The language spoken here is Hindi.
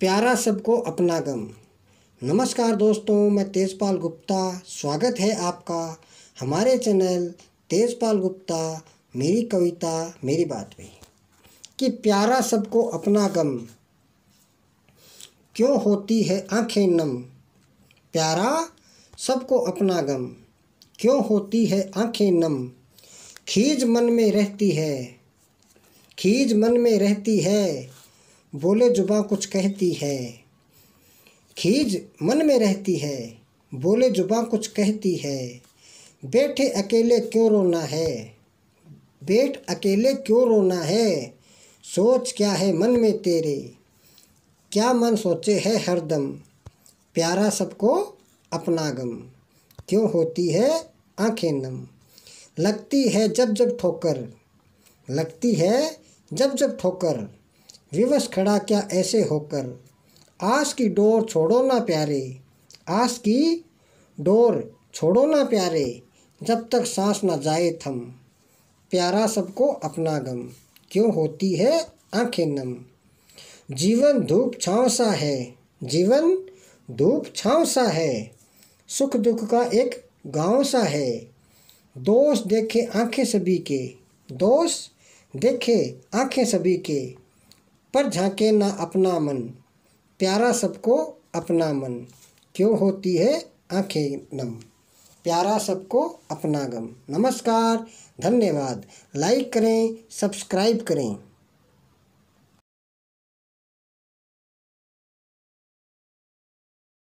प्यारा सबको अपना गम नमस्कार दोस्तों मैं तेजपाल गुप्ता स्वागत है आपका हमारे चैनल तेजपाल गुप्ता मेरी कविता मेरी बात में कि प्यारा सबको अपना गम क्यों होती है आंखें नम प्यारा सबको अपना गम क्यों होती है आंखें नम खीज मन में रहती है खीज मन में रहती है बोले जुबा कुछ कहती है खीज मन में रहती है बोले जुबा कुछ कहती है बैठे अकेले क्यों रोना है बैठ अकेले क्यों रोना है सोच क्या है मन में तेरे क्या मन सोचे है हरदम प्यारा सबको अपना गम क्यों होती है आंखें नम लगती है जब जब ठोकर लगती है जब जब ठोकर विवश खड़ा क्या ऐसे होकर आस की डोर छोड़ो ना प्यारे आस की डोर छोड़ो ना प्यारे जब तक सांस ना जाए थम प्यारा सबको अपना गम क्यों होती है आंखें नम जीवन धूप छाँव सा है जीवन धूप छाँव सा है सुख दुख का एक गांव सा है दोष देखे आंखें सभी के दोष देखे आंखें सभी के पर झांके ना अपना मन प्यारा सबको अपना मन क्यों होती है आंखें नम प्यारा सबको अपना गम नमस्कार धन्यवाद लाइक करें सब्सक्राइब करें